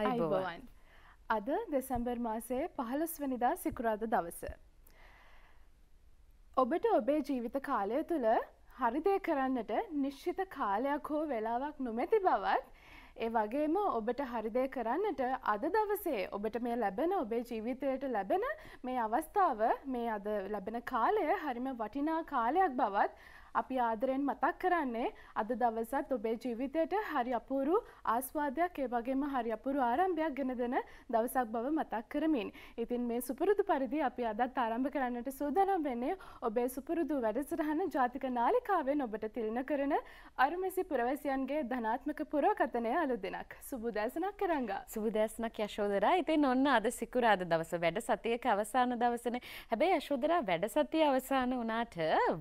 අයිබෝවන්. අද දෙසැම්බර් මාසයේ පහළොස්වනිදා සිකුරාද දවස. ඔබට ඔබේ ජීවිත කාලය තුළ හරිදය කරන්නට නිශ්ෂිත කාලයක් හෝ වෙලාවක් නොමැති බවත් ඒ වගේම ඔබට හරිදය කරන්නට අද දවසේ ඔබට මේ ලැබෙන ඔබේ ජීවිතයට ලැබෙන මේ අවස්ථාව මේ අද ලැබෙන කාලය හරිම වටිනා කාලයක් බවත් අපි ආදරෙන් මතක් කරන්නේ අද දවසත් ඔබේ ජීවිතයට හරි අපූරු ආස්වාදයක් ඒ වගේම හරි අපූරු ආරම්භයක් ගෙන දෙන දවසක් බව මතක් කරමින්. ඉතින් මේ සුපුරුදු පරිදි අපි අදත් ආරම්භ කරන්නට සූදානම් වෙන්නේ ඔබේ සුපුරුදු වැඩසටහන ජාතික නාලිකාවෙන් ඔබට තිලින කරන අරුමැසි පුරවැසියන්ගේ ධනාත්මක පුරවකතනය අලු දෙනක්. සුබුදෑසනක් කරංගා. සුබදෑසනක් යශෝදරා ඉතින් ඔන්න අද සිකුරාද දවස වැඩ සතියක අවසාන දවසන හැබැයි යශෝදරා වැඩ සතිය අවසාන වනාට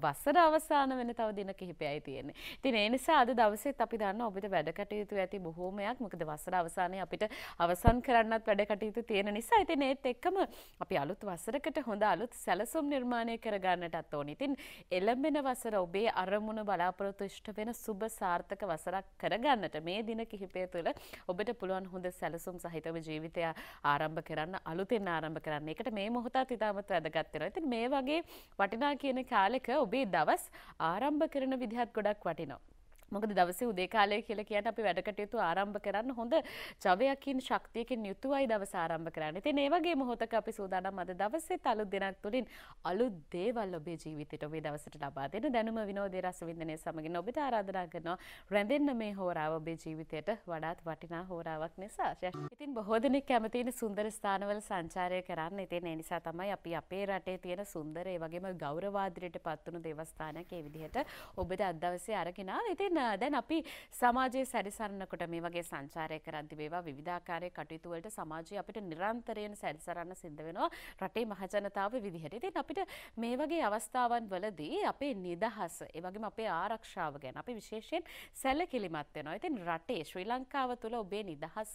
වසර අවසාන වෙන තව දින කිහිපයයි තියෙන්නේ. ඉතින් ඒ නිසා අද දවසෙත් අපි දන්න ඔබට වැඩ කටයුතු ඇති බොහෝමයක්. මොකද වසර අවසානයේ අපිට අවසන් කරන්නත් වැඩ කටයුතු තියෙන නිසා ඉතින් ඒත් එක්කම අපි අලුත් වසරකට හොඳ අලුත් සැලසුම් නිර්මාණය කරගන්නටත් ඕනේ. ඉතින් එළඹෙන වසර ඔබේ අරමුණ බලාපොරොත්තු ඉෂ්ට වෙන සුබ සාර්ථක වසරක් කරගන්නට මේ දින කිහිපය තුළ ඔබට පුළුවන් හොඳ සැලසුම් සහිතව ජීවිතය ආරම්භ කරන්න අලුතෙන් ආරම්භ කරන්න එකට මේ මොහොතත් ඉතාමත් වැදගත් වෙනවා. ඉතින් මේ වගේ වටිනා කියන කාලෙක ඔබේ දවස් ආරම්භ කරන විදිහත් ගොඩක් වටිනවා. මොකද දවසේ උදේ කාලය කියලා කියන අපි වැඩකටයුතු ආරම්භ කරන්න හොඳ ජවයකින් ශක්තියකින් යුතුවයි දවස ආරම්භ කරන්න. ඉතින් ඒ වගේ මොහොතක අපි සූදානම් අද දවසේත් අලුත් දිනක් තුලින් අලුත් දේවල් ඔබේ ජීවිතයට ඔබේ දවසට ලබා දෙන දැනුම විනෝදේ රසවින්දනය සමගින් ඔබට ආරාධනා කරනවා රැඳෙන්න මේ හෝරාව ඔබේ ජීවිතයට වඩාත් වටිනා හෝරාවක් නිසා. ඉතින් බොහෝ දෙනෙක් කැමතින සුන්දර ස්ථානවල සංචාරය කරන්න. ඉතින් ඒ නිසා තමයි අපි අපේ රටේ තියෙන සුන්දර ඒ වගේම ගෞරවාදරයට පත් වුණු දේවස්ථානයක් ඒ විදිහට ඔබට අද දවසේ අරගෙන ආවේ. ඉතින් දැන් අපි සමාජයේ සැරිසරනකොට මේ වගේ සංචාරය කරද්දි මේවා විවිධාකාරයේ කටයුතු වලට සමාජය අපිට නිරන්තරයෙන් සැරිසරන්න සිද්ධ වෙනවා රටේ මහජනතාව විදිහට. ඉතින් අපිට මේ වගේ අවස්ථාවන් වලදී අපේ නිදහස, ඒ වගේම අපේ ආරක්ෂාව ගැන අපි විශේෂයෙන් සැලකිලිමත් වෙනවා. ඉතින් රටේ ශ්‍රී ලංකාව තුළ ඔබේ නිදහස,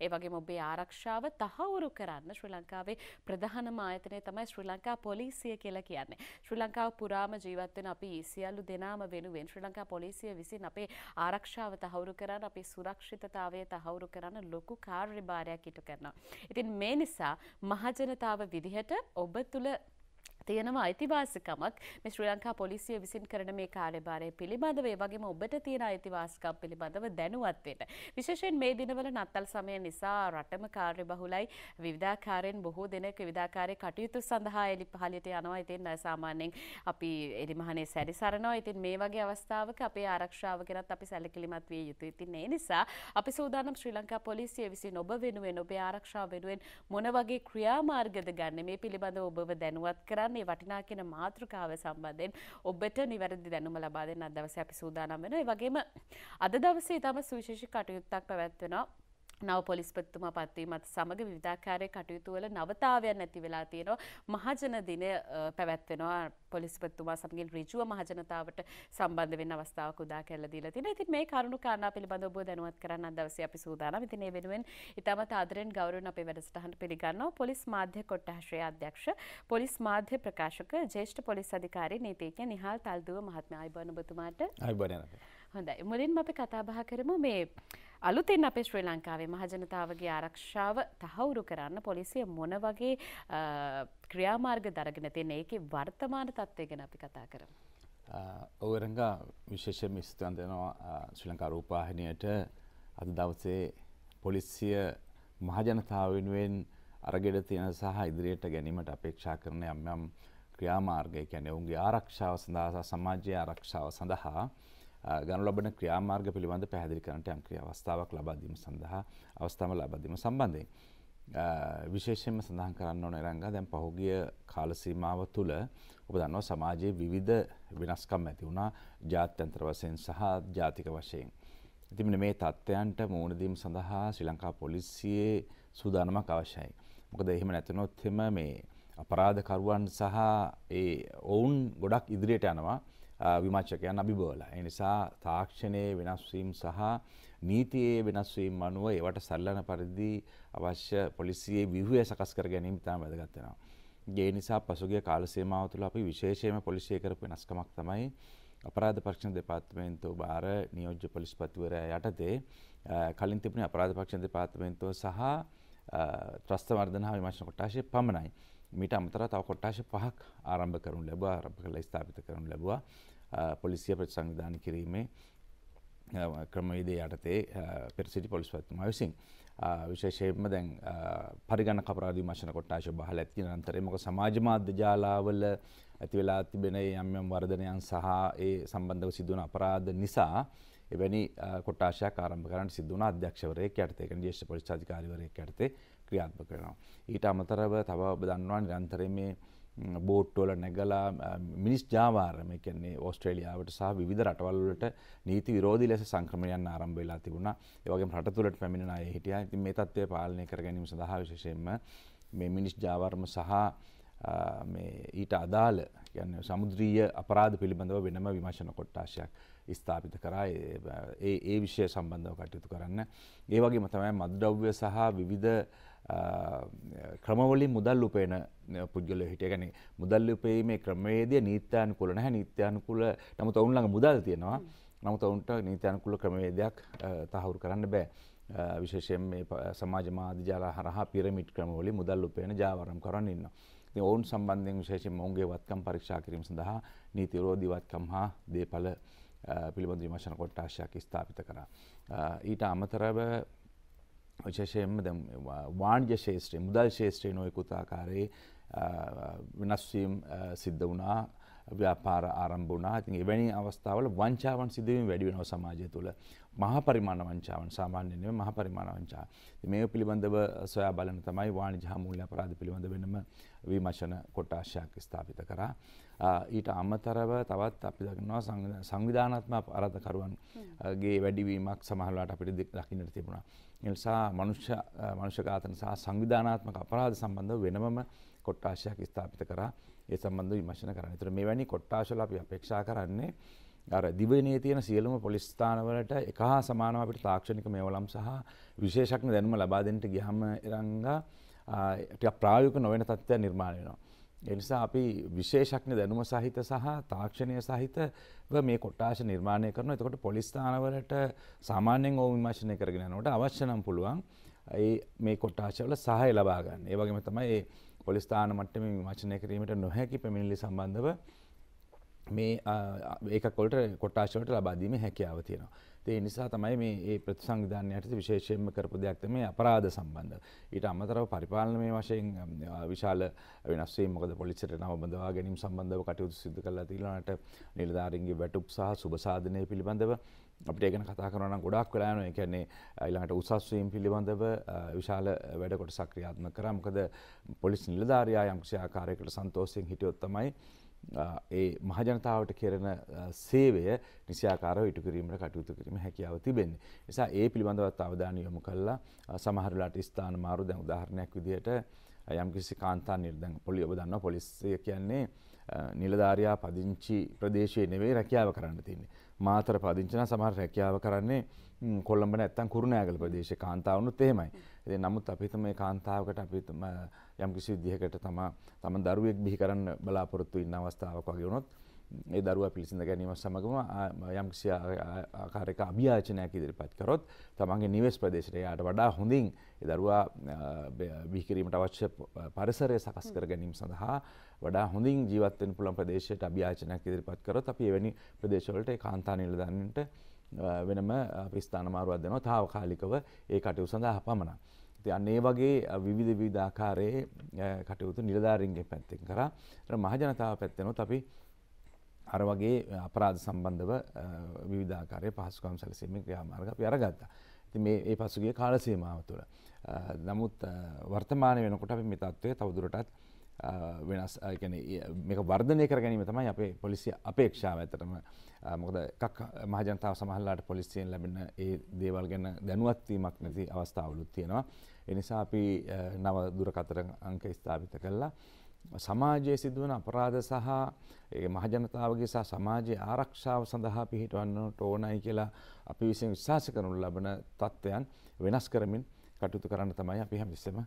ඒ වගේම ඔබේ ආරක්ෂාව තහවුරු කරන්න ශ්‍රී ලංකාවේ ප්‍රධානම ආයතනය තමයි ශ්‍රී ලංකා පොලිසිය කියලා කියන්නේ. ශ්‍රී ලංකාව පුරාම ජීවත් වෙන අපි සියලු දෙනාම වෙනුවෙන් ශ්‍රී ලංකා පොලිසිය විසින් අපේ ආරක්ෂාව තහවුරු කරන්න අපේ සුරක්ෂිතතාවය තහවුරු කරන්න ලොකු කාර්යභාරයක් ඉටු කරනවා. ඉතින් මේ නිසා මහජනතාව විදිහට ඔබ තුළ තියෙනවා අයිතිවාසිකමක් මේ ශ්‍රී ලංකා පොලිසිය විසින් කරන මේ කාර්යභාරය පිළිබඳව ඒ වගේම ඔබට තියෙන අයිතිවාසිකම් පිළිබඳව දැනුවත් වෙන්න. විශේෂයෙන් මේ දිනවල නත්තල් සමය නිසා රටම කාර්ය බහුලයි විවිධාකාරයෙන් බොහෝ දෙනෙක් විවිධාකාරයේ කටයුතු සඳහා එලි පහළට යනවා. ඉතින් සාමාන්‍යයෙන් අපි එරිමහනේ සැරිසරනවා. ඉතින් මේ වගේ අවස්ථාවක අපේ ආරක්ෂාව ගැනත් අපි සැලකිලිමත් විය යුතුයි. ඉතින් ඒ නිසා අපි සූදානම් ශ්‍රී ලංකා පොලිසිය විසින් ඔබ වෙනුවෙන් ඔබේ ආරක්ෂාව වෙනුවෙන් මොන වගේ ක්‍රියාමාර්ගද ගන්න මේ පිළිබඳව ඔබව දැනුවත් කරන්න. මේ වටිනා කියන මාතෘකාව සම්බන්ධයෙන් ඔබට නිවැරදි දැනුම ලබා දෙන්න අදවස අපි සූදානම් වෙනවා. ඒ වගේම අද දවසේ තම සුවිශේෂී කටයුත්තක් පැවැත්වෙනවා. නව පොලිස්පතිතුමා පත්වීමත් සමඟ විධාකාරය කටයුතුවල නවතාවයන් ඇති වෙලා තියෙනවා මහජන දින පැවැත්වෙනවා පොලිස්පතුමා සමගින් රිජුව මහජනතාවට සම්බන්ධ වෙන අවස්ථාවක් උදා කරලා දීලා තියෙනවා. ඉතින් මේ කරුණු කාරණා පිළිබඳව ඔබ දැනුවත් කරන්න අද දවසේ අපි සූදානම්. ඉතින් ඒ වෙනුවෙන් ඉතාමත් ආදරෙන් ගෞරවයෙන් අපේ වැඩසටහන පිළිගන්නවා පොලිස් මාධ්‍ය කොට්ටාශ්‍රය අධ්‍යක්ෂ පොලිස් මාධ්‍ය ප්‍රකාශක ජ්‍යෙෂ්ඨ පොලිස් අධිකාරී නීතිඥ නිහාල් තල්දුව මහත්මයා අයබෝන ඔබතුමාට. අයබෝන. හොඳයි. මුලින්ම අපි කතා බහ කරමු මේ අලුතෙන් අපේ ශ්‍රී ලංකාවේ මහජනතාවගේ ආරක්ෂාව තහවුරු කරන්න පොලිසිය මොන වගේ ක්‍රියාමාර්ග දරගෙන තියෙන ඒකේ වර්තමාන තත්ත්වය ගැන අපි කතා කරමු. ඔවරංග විශේෂයෙන්ම ස්තුතිවන්ත වෙනවා ශ්‍රී ලංකා රූපවාහිනියට අද දවසේ පොලිසිය මහජනතාව වෙනුවෙන් අරගෙන තියෙන සහ ඉදිරියට ගැනීමට අපේක්ෂා කරන යම් යම් ක්‍රියාමාර්ගය කියන්නේ ඔවුන්ගේ ආරක්ෂාව සඳහා සමාජයේ ආරක්ෂාව සඳහා ගනු ලබන ක්‍රියාමාර්ග පිළිබඳ පැහැදිලි කරනට යම්ක්‍රිය අවස්ථාවක් ලබාදීම සඳහා අවස්ථාව ලබාදීම සම්බන්ධයෙන්. විශේෂයෙන්ම සඳහන් කරන්න ඕන රංගා දැන් පහුගිය කාලසීමාව තුළ ඔබ දන්නවා සමාජයේ විවිධ වෙනස්කම් ඇති වුණා ජාත්‍යන්තර වශයෙන් සහ ජාතික වශයෙන්. ඉතින් මේ තත්ත්වයන්ට මූුණදීම සඳහා ශ්‍රී ලංකා පොලිසියේ සූදානමක් අවශ්‍යයි. මොකද එහෙම නැතිනොත් එම මේ අපරාධකරුවන් සහ ඒ ඔවුන් ගොඩක් ඉදිරියට යනවා විමච්චකයන් අභිබෝල. එනිසා තාක්ෂණයේ වෙනස්වීම් සහ නීතියේ වෙනස්වීම් අනුව ඒවට සල්ලන පරිදි අවශ්‍ය පොලිසියේ විහුවය සකස් කර ගැනීම ඉතාම වැදගත් වෙනවා. ඒ නිසා පසුගිය කාල සීමාව තුළ අපි විශේෂයෙන්ම පොලිසිය කරපු වෙනස්කමක් තමයි අපරාධ පරීක්ෂණ දෙපාර්තමේන්තුව බාර නියෝජ්‍ය පොලිස්පතිවරයා යටතේ කලින් තිබුණේ අපරාධ පරීක්ෂණ දෙපාර්තමේන්තුව සහ ත්‍රස්තවර්ධන හා විමර්ශන කොට්ටාශය පමණයි. මිට අමතර තව කොට්ටාශ පහක් ආරම්භ කරනු ලැබවා ආරම්භ කරලා ස්ථාපිත කරනු ලැබවා පොලිසිය ප්‍රතිසංවිධාන කිරීමේ ක්‍රමවේදය යටතේ පෙර සිටි පොලිස්පතිතුමා විසින් විශේෂයෙන්ම දැන් පරිගණ කපරාධි මශන කොට්ටාශ බහල ඇති අන්තරේ මොක සමාජ මාධ්‍ය ජාලාවල ඇති වෙලා තිබෙන යම් යම් වර්ධනයන් සහ ඒ සම්බන්ධව සිදුවන අපරාධ නිසා එවැනි කොට්ටාශයක් ආරම්භ කරන්න සිදුවන අධ්‍යක්ෂවරයෙක් යටතේ ඒක ජ්‍යෙෂ්ඨ පොලිස් අධිකාරිවරයෙක් යටතේ ක්‍රියාත්ම කරනවා. ඊට අමතරව තව ඔබ දන්නවා නිරන්තරයෙන් මේ බෝට්ටෝල නැගලා මිනිස් ජාවාරම කියන්නේ ඕස්ට්‍රේලියාවට සහ විධ රටවල්ලට නීති විරෝධී ලෙස සංක්‍රමයන් ආරම්භ වෙලා තිබුණා. ඒ වගේම රටතුලට පැමිණෙන අය හිටියා. ඉතින් මේ தත්ත්වය පාලනය කර ගැනීම සඳහා විශේෂයෙන්ම මේ මිනිස් ජාවාරම සහ මේ ඊට අදාළ කියන සමුද්‍රීය අපරාධ පිළිබඳව වෙනම විමශන කොට්ටාශයක් ස්ථාපිත කරා ඒ විෂය සම්බන්ධව කටයුතු කරන්න. ඒ වගේම තමයි මද්‍රව්‍ය සහ විවිධ ක්‍රමවලින් මුදල් උපයන පුද්ගල හිටිය ගැන මුදල් උපයීමේ ක්‍රමවේදය නීත්‍යානුකුල නැහැ නීත්‍යානුකුල නමුත් ඔවුන්ලඟ මුදල් තියෙනවා නමුත් ඔවුන්ට නීත්‍යානුකුල ක්‍රමවේදයක් තහවුරු කරන්න බෑ. විශේෂයෙන් මේ සමාජ මාධ්‍යජාලා හරහා පිරමිට් ක්‍රමවලින් මුදල් උපයන ජාවරම් කරන්න ඉන්නවා. ඔවුන් සම්බන්ධයෙන් විශේෂෙන් මොවුන්ගේ වත්කම් පරීක්ෂා කිරීම සඳහා නීති විරෝධී වත්කම් හා දේපළ පිළිබඳ විමර්ශන කොට්ටාශයක් ස්ථාපිත කරා. ඊට අමතරව විශේෂයෙන්ම දැන් වාණිජ ශේෂ්ත්‍රයේ මුදල් ශේෂ්ත්‍රයේ නොයෙකුත් ආකාරයේ වෙනස්වීම් සිද්ධ වුණා ව්‍යාපාර ආරම්භ වුණා. ඉතින් එවැනි අවස්ථාවල වංචාවන් සිදුවීම වැඩි වෙනවා සමාජය තුළ. මහපරිමාණ වංචාවන් සාමාන්‍යයෙන් නෙවෙයි මහපරිමාණ වංචා. ඉතින් මේක පිළිබඳව සොයා බලන තමයි වාණිජ හා මූල්‍ය අපරාධ පිළිබඳ වෙනම විමර්ශන කොටාශයක් ස්ථාපිත කරා. ඊට අමතරව තවත් අපි දකිනවා සංවිධානාත්මක අපරාධකරුවන්ගේ වැඩිවීමක් සමහරවිට අපිට දකින්නට තිබුණා. ඒ නිසා මනුෂ්‍ය මනුෂ්‍ය ඝාතන සහ සංවිධානාත්මක අපරාධ සම්බන්ධව වෙනමම කොටාශයක් ස්ථාපිත කරා. ඒ සම්බන්ධව විමර්ශන කරන්න. ඒතර මෙවැනි කොටාශවල අපි අපේක්ෂා කරන්නේ අර දිවයිනේ තියෙන සියලුම පොලිස් ස්ථානවලට එක හා සමානව අපිට තාක්ෂණික මේවලම් සහ විශේෂඥ දැනුම ලබා දෙන්නට ගියහම එරංගා ටිකක් ප්‍රායෝගික නොවන තත්ත්වයක් නිර්මාණය වෙනවා. එනිසා අපි විශේෂඥ දැනුම සහිත සහ තාක්ෂණය සහිතව මේ කොට්ටාශ නිර්මාණය කරන එතකොට පොලිස්ථානවලට සාමාන්‍යෙන් ඕ විමර්ශනය කරගෙන යනකොට අවශ්‍ය නම් පුළුවන් ඒ මේ කොට්ටාශවල සහය ලබා ගන්න. ඒ වගේම තමයි ඒ පොලිස්ථාන මට්ටමේ විමර්ශනය කිරීමට නොහැකි පැමිණිලි සම්බන්ධව මේ ඒක කොල්ට කොටාශවලට ලබාදීම හැකියාව තියෙනවා. ඒ නිසා තමයි මේ ඒ ප්‍රතිසංවිධානයට විශේෂයෙන්ම කරපු දෙයක් තමයි අපරාධ සම්බන්ධ. ඊට අමතරව පරිපාලනමය වශයෙන් විශාල වෙනස් වීම මොකද පොලිසියට නම බඳවා ගැනීම සම්බන්ධව කටයුතු සිදු කරලා තියෙනවාට නිලධාරීන්ගේ වැටුප් සහ සුබ සාධනය පිළිබඳව අපිට ඒ ගැන කතා කරනවා නම් ගොඩක් වෙලා යනවා. ඒ කියන්නේ ඊළඟට උසස් වීම පිළිබඳව විශාල වැඩ කොටසක් ක්‍රියාත්මක කරා. මොකද පොලිස් නිලධාරියා යම්කිසි ආකාරයකට සන්තෝෂයෙන් හිටියොත් තමයි ඒ මහජනතාවට කෙරෙන සේවය නිසියාකාරව ඉටු කිරීමට කටයුතු කිරීම හැකියාව තිබෙන්නේ. නිසා ඒ පිළිබඳවත් අවධානය යොමු කළා සමහරලාට ස්ථාන මාරු දැන් උදාහරණයක් විදිහට යම්කිසි කාන්තා නිර්දන් පොලි ඔබ දන්නවා පොලිසිය කියන්නේ නිලධාරියා පදිංචි ප්‍රදේශයේ නෙවෙයි රැකියාව කරන්න තින්නේ. මාතර පදිංචන සමහර රැකියාව කරන්නේ කොළඹ නැත්තම් කුරුණෑගල ප්‍රදේශයේ කාන්තාවනුත් එහෙමයි. ඉතින් නමුත් අපි හිතමු මේ කාන්තාවකට අපි යම් කිසි විදිහකට තම තම දරුවෙක් බිහි කරන්න බලාපොරොත්තු ඉන්න අවස්ථාවක් වගේ වුණොත් ඒ දරුවා පිළිසිඳ ගැනීම සමගම යම් කිසි ආකාරයක අභියාචනයක් ඉදිරිපත් කරොත් තමන්ගේ නිවෙස් ප්‍රදේශයට යාට වඩා හොඳින් ඒ දරුවා බිහි කිරීමට අවශ්‍ය පරිසරය සකස් කර ගැනීම සඳහා වඩා හොඳින් ජීවත් වෙන්න පුළුවන් ප්‍රදේශයට අභියාචනයක් ඉදිරිපත් කරොත් අපි එවැනි ප්‍රදේශවලට ඒ කාන්තා නිලධාරීන්ට වෙනම අපි ස්ථාන මාරුවක් දෙනවා తాවකාලිකව ඒ කටයුතු සඳහා පමණක්. ඉතින් අන්න ඒ වගේ විවිධ විවිධ ආකාරයේ කටයුතු නිලධාරීන්ගේ පැත්තෙන් කරා මහජනතාව පැත්තෙනොත් අපි අර වගේ අපරාධ සම්බන්ධව විවිධාකාරයේ පහසුකම් සැලසීමේ ක්‍රියාමාර්ග අපි අරගත්තා. ඉතින් මේ ඒ පසුගිය කාල සීමාව තුළ. නමුත් වර්තමාන වෙනකොට අපි මේ තත්ත්වය තවදුරටත් වෙනස් ගැන මේක වර්ධනය කර ගැනීම තමයි අපේ පොලිසිය අපේක්ෂාව ඇතරම මොකද එකක් මහජනතාව සමහල්ලාට පොලිසියෙන් ලැබෙන ඒ දේවල් ගැන දැනුවත්වීමක් නැති අවස්ථාවලුත් තියෙනවා. එනිසා අපි නව දුරකතර අංක ස්ථාපිත කල්ලා. සමාජයේ සිදුවන අපරාධ සහ මහජනතාවගේ සහ සමාජයේ ආරක්ෂාව සඳහා පිහිටවන්නට ඕනයි කියලා අපි විසින් විශ්වාස කරනු ලබන තත්ත්වයන් වෙනස් කරමින් කටයුතු කරන්න තමයි අපි හැම විස්සම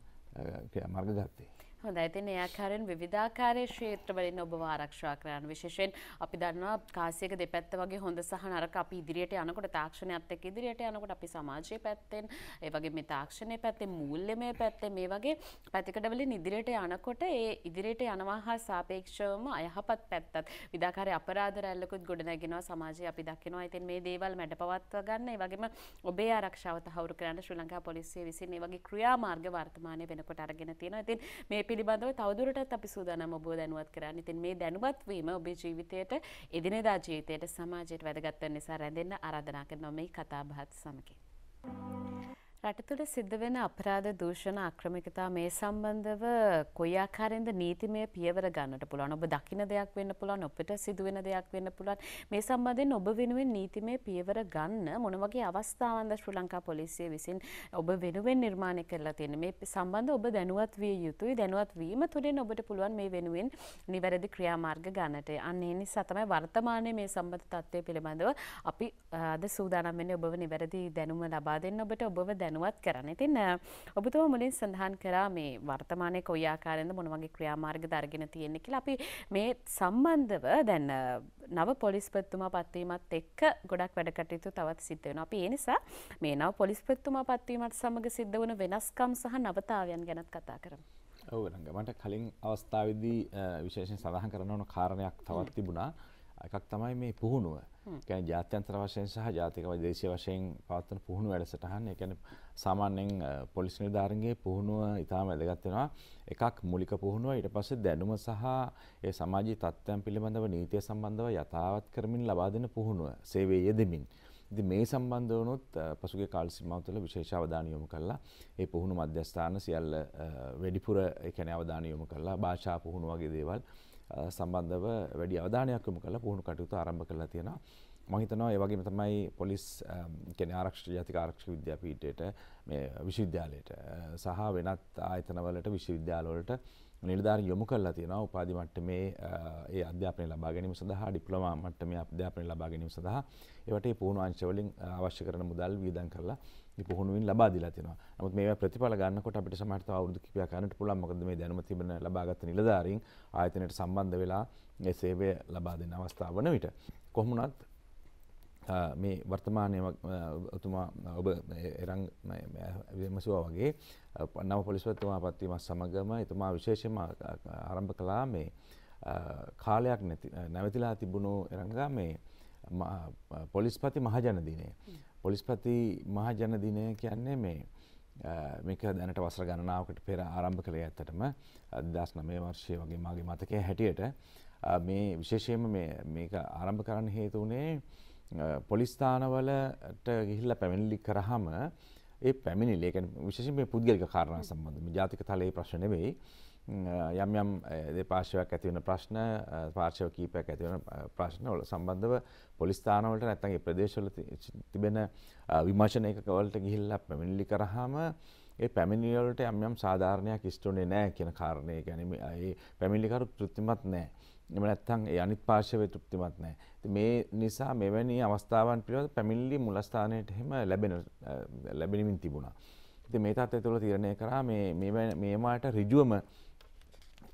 මාර්ග ගත්තේ. හොඳ ඇතින් එයාකාරෙන් විධාකාරය ශ්‍රේත්‍රවලින් ඔබ ආරක්ෂා කරන්න විශේෂයෙන් අපි දන්නවා කාසියක දෙපැත්ත වගේ හොඳ සහ නරක අපි ඉදිරියට යනකොට තාක්ෂණයත් එක්ක ඉදිරියට යනකොට අපි සමාජයේ පැත්තෙන් ඒ වගේ මේ තාක්ෂණයේ පැත්තේ මූල්‍යමය පැත්තේ මේ වගේ පැතිකඩවලින් ඉදිරියට යනකොට ඒ ඉදිරියට යනවා හා සාපේක්ෂවම අයහපත් පැත්තත් විධාකාරයේ අපරාධ රැල්ලකුත් ගොඩනැගෙනවා සමාජයේ අපි දකිනවා. ඉතින් මේ දේවල් මැඩපවත්ව ගන්න ඒ වගේම ඔබේ ආරක්ෂාව තහවුරු කරන්න ශ්‍රී ලංකා පොලිසිය විසින් මේ වගේ ක්‍රියාමාර්ග වර්තමානයේ වෙනකොට අරගෙන තියෙනවා. ඉතින් මේ පිළිබඳව තවදුරටත් අපි සූදානම් ඔබව දැනුවත් කරන්න. ඉතින් මේ දැනුවත්වීම ඔබේ ජීවිතයට එදිනෙදා ජීවිතයට සමාජයට වැදගත් වෙන නිසා රැඳෙන්න ආරාධනා කරනවා මේ කතා බහත් සමගින්. රට තුළ සිද්ධ වෙන අපරාධ දූෂණ අක්‍රමිකතා මේ සම්බන්ධව කොයි ආකාරයෙන්ද නීතිමය පියවර ගන්නට පුළුවන් ඔබ දකින දෙයක් වෙන්න පුළුවන් ඔබට සිදුවෙන දෙයක් වෙන්න පුළුවන් මේ සම්බන්ධයෙන් ඔබ වෙනුවෙන් නීතිමය පියවර ගන්න මොන වගේ අවස්ථාවන්ද ශ්‍රී ලංකා පොලිසිය විසින් ඔබ වෙනුවෙන් නිර්මාණය කරලා තියෙන්නේ මේ සම්බන්ධ ඔබ දැනුවත් විය යුතුයි දැනුවත් වීම තුළින් ඔබට පුළුවන් මේ වෙනුවෙන් නිවැරදි ක්‍රියාමාර්ග ගන්නට අන්න ඒ නිසා තමයි වර්තමානයේ මේ සම්බන්ධ තත්ත්වය පිළිබඳව අපි අද සූදානම් වෙන්නේ ඔබව නිවැරදි දැනුම ලබා දෙන්න ඔබට ඔබව දැන දැනුවත් කරන්න. ඉතින් ඔබතුමා මුලින් සඳහන් කරා මේ වර්තමානයේ කොයි ආකාරයෙන්ද මොන වගේ ක්‍රියාමාර්ග දරගෙන තියෙන්නේ කියලා. අපි මේ සම්බන්ධව දැන් නව පොලිස්පතිතුමා පත්වීමත් එක්ක ගොඩක් වැඩ කටයුතු තවත් සිද්ධ වෙනවා. අපි ඒ නිසා මේ නව පොලිස්පතිතුමා පත්වීමත් සමග සිද්ධ වුණු වෙනස්කම් සහ නවතාවයන් ගැනත් කතා කරමු. ඔව් රංග මට කලින් අවස්ථාවේදී විශේෂයෙන් සඳහන් කරන ඕන කාරණයක් තවත් තිබුණා. එකක් තමයි මේ පුහුණුව. කියන්නේ ජාත්‍යන්තර වශයෙන් සහ ජාතිකව දේශීය වශයෙන් පවත්වන පුහුණු වැඩසටහන්. ඒ කියන්නේ සාමාන්‍යයෙන් පොලිස් නිලධාරීන්ගේ පුහුණුව ඉතාම වැදගත් වෙනවා. එකක් මූලික පුහුණුව ඊට පස්සේ දැනුම සහ ඒ සමාජීය තත්ත්වයන් පිළිබඳව නීතිය සම්බන්ධව යථාවත් කරමින් ලබා දෙන පුහුණුව. සේවයේ යෙදෙමින්. ඉතින් මේ සම්බන්ධ වුණොත් පසුගිය කාල සීමාව තුළ විශේෂ අවධානය යොමු කළා. ඒ පුහුණු මධ්‍යස්ථාන සියල්ල වැඩිපුර ඒ කියන්නේ අවධානය යොමු කළා. භාෂා පුහුණු වගේ දේවල්. සම්බන්ධව වැඩි අවධානයක් යොමු කරලා පුහුණු කටයුතු ආරම්භ කරලා තියෙනවා. මම හිතනවා ඒ වගේම තමයි පොලිස් කියන්නේ ආරක්ෂක ජාතික ආරක්ෂක විද්‍යාපීඨයට මේ විශ්වවිද්‍යාලයට සහ වෙනත් ආයතනවලට විශ්වවිද්‍යාලවලට නිලධාරී යොමු කරලා තියෙනවා උපාධි මට්ටමේ ඒ අධ්‍යාපනය ලබා ගැනීම සඳහා ඩිප්ලෝමා මට්ටමේ අධ්‍යාපනය ලබා ගැනීම සඳහා ඒවට ඒ පුහුණු අංශ වලින් අවශ්‍ය කරන මුදල් වියදම් කරලා මේ පුහුණුවින් ලබා දීලා තියෙනවා. නමුත් මේවා ප්‍රතිඵල ගන්නකොට අපිට සමහර තව අවුරුදු කිහිපයක් යනට පුළුවන්. මොකද මේ දැනුම තිබෙන ලබාගත් නිලධාරීන් ආයතනයට සම්බන්ධ වෙලා මේ සේවය ලබා දෙන අවස්ථාව වන විට කොහොමුණත් මේ වර්තමානය තුමා ඔබ එරං විමසවා වගේ පන්නම පොලිස්වත්තුමා පත්වීමත් සමගම එතුමා විශේෂම ආරම්භ කලා මේ කාලයක් නැවතිලා තිබුණු එරංගා මේ පොලිස්පති මහජනදිනය. පොලිස්පති මහජනදිනය කියන්නේ මේ මේක දැනට වසර ගණනාවකට පෙර ආරම්භ කළේ ඇත්තටම අදස් නමේ වර්ෂය වගේ මගේ මතකය හැටියට මේ විශේෂයම මේක ආරම්භ කරන්න හේතු වනේ පොලිස්ථානවලට ගිහිල්ල පැමිණිලි කරහම ඒ පැමිණිලි විශෂ මේ පුද්ගලික කාරණ සම්බන්ධම ජාතික තලයේ ප්‍රශ්න වෙයි යම් යම් දෙපාර්ශවයක් ඇතිවන ප්‍රශ්න පාර්ශව කීපයක් ඇතිවන ප්‍රශ්න වල සම්බන්ධව පොලිස්ථානවලට නැත්තන්ගේ ප්‍රදේශවල තිබෙන විමර්ශනයකවලට ගිහිල්ලා පැමිණිලි කරහම ඒ පැමිණිවලට යම් යම් සාධාරණයක් ස්ටුනේ නෑ කියන කාරණය ගැනීම ඒ පැමිලිකරු තෘතිමත් නෑ එම නැත්තං ඒ අනිත් පාර්ශවය තෘප්තිමත් නෑ. මේ නිසා මෙවැනි අවස්ථාවන් පිළිබඳ පැමිණිලි මුලස්ථානයට එහෙම ලැබෙන ලැබෙනමින් තිබුණා. ඉතින් මේ තත්ත්වය තුළ තීරණය කරා මේ මේ මාට ඍජුවම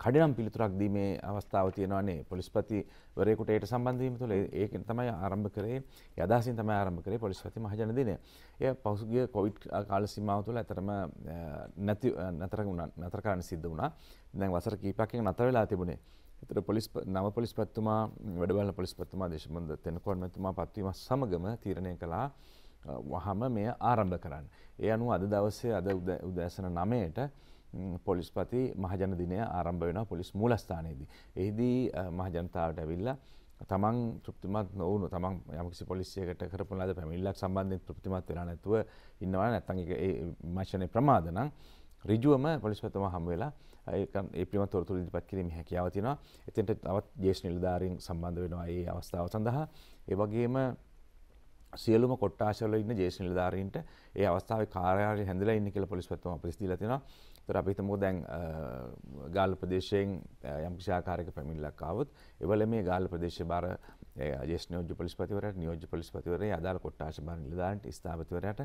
කඩනම් පිළිතුරක් දීමේ අවස්ථාව තියෙනවානේ පොලිස්පතිවරයෙකුට ඒට සම්බන්ධ වීම තුළ ඒක තමයි ආරම්භ කරේ යදාසින් තමයි ආරම්භ කරේ පොලිස්පති මහජන දිනය. එය පසුගිය කොවිඩ් කාල සීමාව තුළ ඇතරම නැති නතර නතර කරන්න සිද්ධ වුණා. දැන් වසර කීපයක් නතර වෙලා තිබුණේ. එතර පොලිස් නව පොලිස්පතිතුමා වැඩබල පොලිස්පතිතුමා දේශබඳ තෙනකොන් මැතිතුමා පත්වීම සමගම තීරණය කළා වහම මෙය ආරම්භ කරන්න. ඒ අනුව අද දවසේ අද උදෑසන නමයට පොලිස්පති මහජන දිනය ආරම්භ වෙන පොලිස් මූලස්ථානයේදී. එහිදී මහජනතාවට ඇවිල්ලා තමන් තෘප්තිමත් නොවුණු තමන් යමකිසි පොලිසියකට කරපු ලද පැමිල්ලක් සම්බන්ධයෙන් තෘප්තිමත් වෙලා නැතුව ඉන්නවා නැත්නම් ඒ විමර්ශනයේ ප්‍රමාද නම් රිජුවම පොලිස්පතුම හම් වෙලා ඒ පිම තොරතුර ඉදිරිපත් කිරීම හැකියාව තියෙනවා. එතෙන්ට තවත් ජේෂ් නිලධාරීන් සම්බන්ධ වෙනවා ඒ අවස්ථාව සඳහා. ඒ වගේම සියලුම කොට්ටාශවල ඉන්න ජේෂ් නිලධාරීන්ට ඒ අවස්ථාවේ කාර්යාලය හැඳලා ඉන්න කියලා පොලිස්පතිතුමා අපිට දීලා තියෙනවා. ඒතර අපි හිතමු දැන් ගාල්ල ප්‍රදේශයෙන් යම් කිසි ආකාරයක පැමිණිල්ලක් ආවොත් ඒවල මේ ගාල්ල ප්‍රදේශයේ බාර ජේෂ් නියෝජ්‍ය පොලිස්පතිවරයාට නියෝජ්‍ය පොලිස්පතිවරයා අදාළ කොට්ටාශ බාර නිලධාරීන්ට ස්ථාපතිවරයාට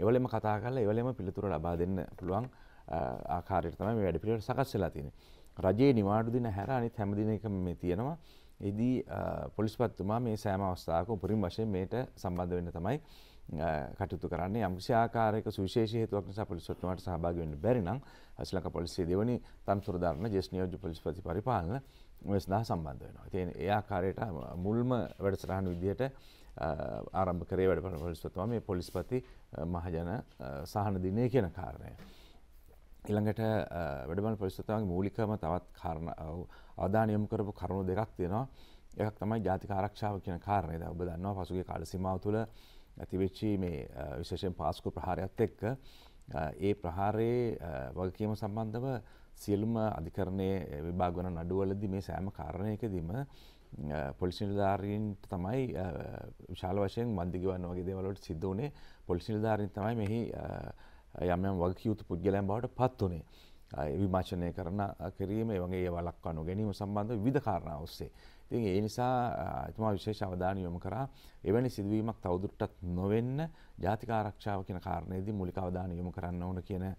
ඒවලෙම කතා කරලා ඒවලෙම පිළිතුර ලබා දෙන්න පුළුවන්. ආකාරයට තමයි මේ වැඩ පිළිවෙල සකස් වෙලා තියෙන්නේ. රජයේ නිවාඩු දින හැර අනිත් හැම දිනකම මේ තියෙනවා. එදී පොලිස්පතිතුමා මේ සෑම අවස්ථාවක උපරිම වශයෙන් මේට සම්බන්ධ වෙන්න තමයි කටයුතු කරන්නේ යම්කිසි ආකාරයක සුවිශේෂී හේතුවක් නිසා පොලිස්වත්තුමාට සහභාගී වෙන්න බැරි නම් ශ්‍රී ලංකා පොලිසිය දෙවනි තනතුරු දාරණ ජ්‍යෙෂ්ඨ නියෝජ්‍ය පොලිස්පති පරිපාලන මේ සඳහා සම්බන්ධ වෙනවා. ඉතින් ඒ ආකාරයට මුල්ම වැඩසටහන විදිහට ආරම්භ කරේ වැඩ පොලිස්වත්තුමා මේ පොලිස්පති මහජන සහන දිනය කියන කාරණය. ඉළඟට වැඩබල පරිස්තතාවගේ මූලිකම තවත් කාරණ අවධානයම් කරපු කරුණු දෙකක් තියෙනවා එකක් තමයි ජාතික ආරක්ෂාව කියන කාරණය ඔබ දන්නවා පසුගේ කාල සිමාව තුළ ඇතිවෙච්චි මේ විශේෂෙන් පාස්කු ප්‍රහාරයක් එක්ක ඒ ප්‍රහාරයේ වගකීම සම්බන්ධව සියලුම අධිකරණය විභාගවන නඩුවලදි මේ සෑම කාරණයකදීම පොලිසිනිලධාරීන්ට තමයි විශාල වශයෙන් මන්දිගවන්න වගේ දේවලට සිද්ධ වනේ පොලිසිනිලධාරීන් තමයි මෙහි යමයම් වගකියයුතු පුද්ගලයන් බවට පත් වනේ. විමර්ශනය කරන කිරීම වගේ ඒවලක් අනු ගැනීම සම්බන්ධ විධකාරණ ඔස්සේ. තින් ඒ නිසා එතුමා විශේෂ අවධාන යොමු කරා එවැනි සිදුවීමක් තවදුරටත් නොවෙන්න ජාතිකාරක්ෂාව කියන කාරණයේදී මූලික අවධාන යොමු කරන්න ඕන කියන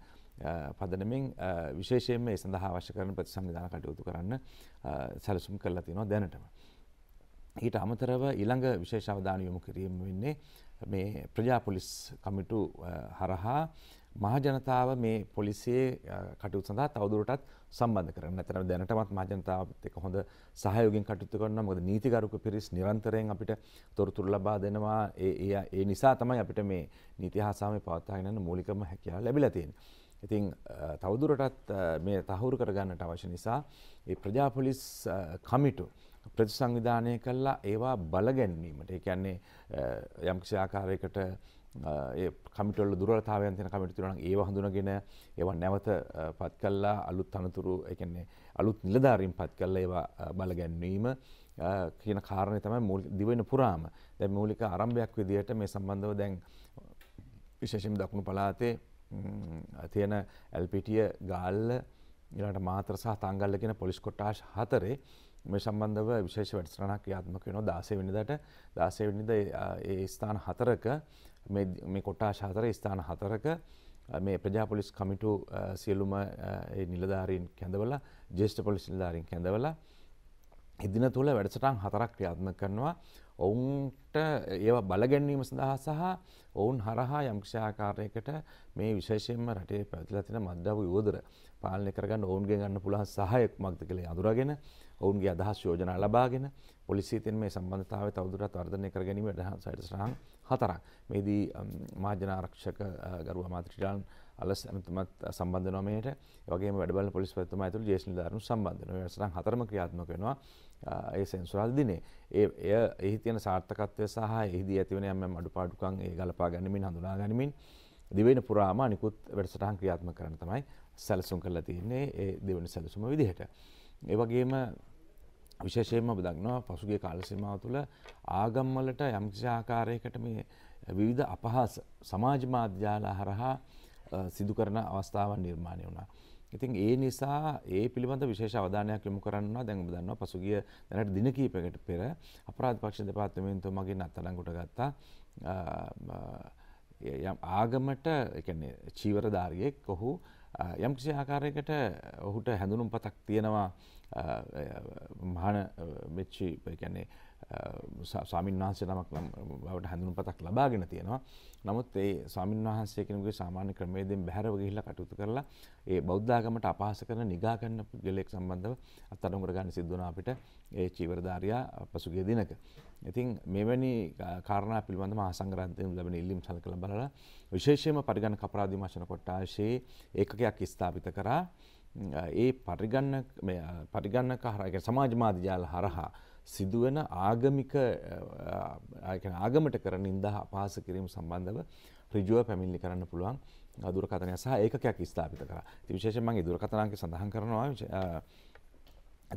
පදනමින් විශේෂයෙන්ම ඒ සඳහා අවශ්‍ය කරන ප්‍රතිසංවිධාන කටයුතු කරන්න සැලසුම් කරලා තියෙනවා දැනටම. ඊට අමතරව ඊළඟ විශේෂ අවධාන යොමු කිරීම වෙන්නේ මේ ප්‍රජාපොලිස් කමිටු හරහා මහජනතාව මේ පොලිසියේ කටයුතු සඳහා තවදුරටත් සම්බන්ධ කරන්න. නැත්නම් දැනටමත් මහජනතාවත් එක්ක හොඳ සහයෝගයෙන් කටයුතු කරනවා. මොකද නීතිගරුක පිරිස් නිරන්තරයෙන් අපිට තොරතුරු ලබා දෙනවා. ඒ ඒ නිසා තමයි අපිට මේ නීති හා සාමය පවත්වාගෙන යන්න මූලිකම හැකියාව ලැබිලා තියෙන්නේ. ඉතින් තවදුරටත් මේ තහවුරු කරගන්නට අවශ්‍ය නිසා ඒ ප්‍රජා පොලිස් කමිටු ප්‍රතිසංවිධානය කළා ඒවා බලගැන්වීමට. ඒ කියන්නේ යම්කිසි ආකාරයකට ඒ කමිටල් දුරතාවයන් තියෙන කමිටු තියෙනවා ඒව හඳුනගෙන ඒව නැවත පත් කළා අලුත් තනතුරු ඒ කියන්නේ අලුත් නිලධාරීන් පත් කළා ඒවා බල ගැන්වීම කියන කාරණේ තමයි මූලික දිවෙන පුරාම දැන් මූලික ආරම්භයක් විදිහට මේ සම්බන්ධව දැන් විශේෂයෙන් දකුණු පළාතේ තියෙන එල්පිටිය ගාල්ල ඊළඟට මාතර සහ තංගල්ල කියන පොලිස් කොට්ටාස් හතරේ මේ සම්බන්ධව විශේෂ වැඩසටහනක් ක්‍රියාත්මක වෙනවා 16 වෙනිදාට 16 වෙනිදා ඒ ස්ථාන හතරක මේ මේ කොටාෂ හතරේ ස්ථාන හතරක මේ ප්‍රජාපොලිස් කමිටු සියලුම ඒ නිලධාරීන් කැඳවලා ජ්‍යෙෂ්ඨ පොලිස් නිලධාරීන් කැඳවලා එදින තුල වැඩසටහන් හතරක් ක්‍රියාත්මක කරනවා ඔවුන්ට ඒවා බලගැන්වීම සඳහා සහ ඔවුන් හරහා යම්කිසි ආකාරයකට මේ විශේෂයෙන්ම රටේ පැවතිලා තියෙන මද්දාපු යෝධර පාලනය කරගන්න ඔවුන්ගේ ගන්න පුළුවන් සහයක් මක්ද කියලා අඳුරගෙන ඔවුන්ගේ අදහස් යෝජනා ලබාගෙන පොලිසියෙන් මේ සම්බන්ධතාවය තවදුරටත් වර්ධනය කර ගැනීමට දහසයිට සරහන් හතරක්. මේදී මාජන ආරක්ෂක ගරු අමාත්‍යාලන් අලස් ඇමතුමත් සම්බන්ධ නොමයට වගේ වැඩබල පොලිස්පතිතුමා ඇතුළු ජේෂ්ඨ නිලධාරීන් සම්බන්ධ වෙනවා. සරහන් හතරම ක්‍රියාත්මක වෙනවා. ඒ සෙන්සුරාදා දිනේ ඒ එය එහි තියෙන සාර්ථකත්වය සහ එහිදී ඇතිවන යම් යම් අඩුපාඩුකම් ඒ ගලපා ගැනීමෙන් හඳුනා ගැනීමෙන් දිවෙන පුරාම අනිකුත් වැඩසටහන් ක්‍රියාත්මක කරන්න තමයි සැලසුම් කරලා තියන්නේ ඒ දෙවනි සැලසුම විදිහට. ඒවගේම විශේෂයෙන්ම බදක්නවා පසුගේ කාලසිමාව තුළ ආගම්වලට යම්කිසි ආකාරයකට මේ විවිධ අපහාස සමාජ මාධ්‍යාලා හරහා සිදු කරන අවස්ථාවන් නිර්මාණය වුණා. ඉතින් ඒ නිසා ඒ පිළිබඳ විශේෂ අවධානයක් යොමු කරන්න දැන් ඔබ දන්නවා පසුගිය දැනට දින කිහිපයකට පෙර අපරාධ පක්ෂ දෙපාර්තමේන්තුව මගින් අත්අඩංගුවට ගත්තා යම් ආගමට ඒ කියන්නේ චීවරධාරියෙක් ඔහු යම්කිසි ආකාරයකට ඔහුට හැඳුනුම් පතක් තියෙනවා මහන මෙච්චි ගැන්නේ සාමීන් වහන්සේ නමක් බවට හැඳුනුම් පතක් ලබාගෙන තියෙනවා නමුත් ඒ සාමීන් වහන්සේ කෙනෙකුගේ සාමාන්‍ය ක්‍රමේදෙන් බැහැරව ගිහිල්ලා කටයුතු කරලා ඒ බෞද්ධාගමට අපහාස කරන නිගා ගන්න පුද්ගලයෙක් සම්බන්ධව අත්අඩංගුවට ගන්න සිද්ධ වුණා අපිට ඒ චීවරධාරියා පසුගිය දිනක ඉතින් මෙවැනි කාරණා පිළිබඳව ආසංග්‍රන්ථයෙන් ලැබෙන ඉල්ලීම් සලකලා බලලා විශේෂයෙන්ම පරිගණක අපරාධ විමර්ශන කොට්ටාශයේ ඒකකයක් ස්ථාපිත කරා ඒ පරිගණක මේ පරිගණක හරහා කියන්නේ සමාජමාධ්‍ය ජාල හරහා සිදුවෙන ආගමික ආගමට කරන නිඳා අපහාස කිරීම සම්බන්ධව ඍජුව පැමිණිලි කරන්න පුළුවන් දුරකථනය සහ ඒකකයක් ස්ථාපිත කරා. ඉතින් විශේෂයෙන් මම ඒ දුරකථන අංකය සඳහන් කරනවා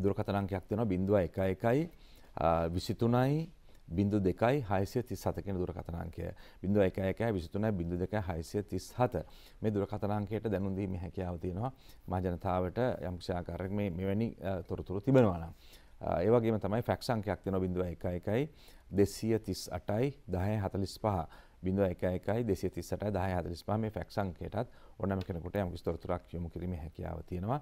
දුරකථන අංකයක් තියෙනවා 0111 විසිතුනයි බිඳු දෙකයි හයිසිය තිස් හත කෙන දුරකතනාංකය බිඳු එක එකයි විසිතුනයි බිඳු දෙක හයිසිය තිස් හත මේ දුරකතනාංකයට දැනුන්දීම හැකියාව තියෙනවා මජනතාවට යම්ක්ෂාකාරක් මේ මෙවැනි තොරතුරු තිබෙනවානම්. ඒවගේම තමයි ෆැක් සංකයක් තියෙන බිඳුව එක එකයි දෙසිය තිස් අටයි දහය හතලිස් පහ බිඳුව එක එකයි දෙසිය තිස්සට දහය හතලිස් පහ මේ ෆැක් සංකයටත් ඕනම කෙනකුට යම්කිස් තොරතුරක් යොමු කිරීම හැකියාව තියෙනවා.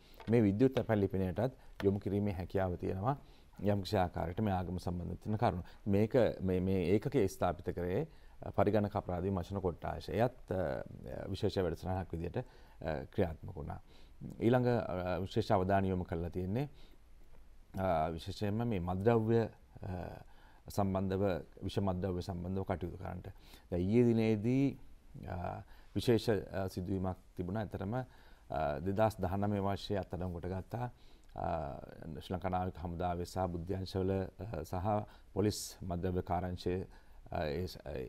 මේ විද්‍යුත් පැල්ලිපිනයටත් යොමු කිරීමේ හැකියාව තියෙනවා යම්කිසි ආකාරයට මේ ආගම සම්බන්ධ තියෙන කරුණු. මේක මේ මේ ඒකකයේ ස්ථාපිත කරේ පරිගණක අපරාධී මචන කොට්ටාශය. එයත් විශේෂ වැඩසටහනක් විදිහට ක්‍රියාත්මක වුණා. ඊළඟ විශේෂ අවධානය යොමු කරලා තියෙන්නේ විශේෂයෙන්ම මේ මද්‍රව්‍ය සම්බන්ධව විෂමද්‍රව්‍ය සම්බන්ධව කටයුතු කරන්නට. දැන් ඊයේ දිනේදී විශේෂ සිදුවීමක් තිබුණා. ඇතරම දෙදස් දහනමේ වර්ශය අත්තරම් ගොට ගත්තා ශ්ලකනාවක හමුදාවේ සහ බුද්ධ්‍යංශවල සහ පොලිස් මධ්‍යව කාරංශය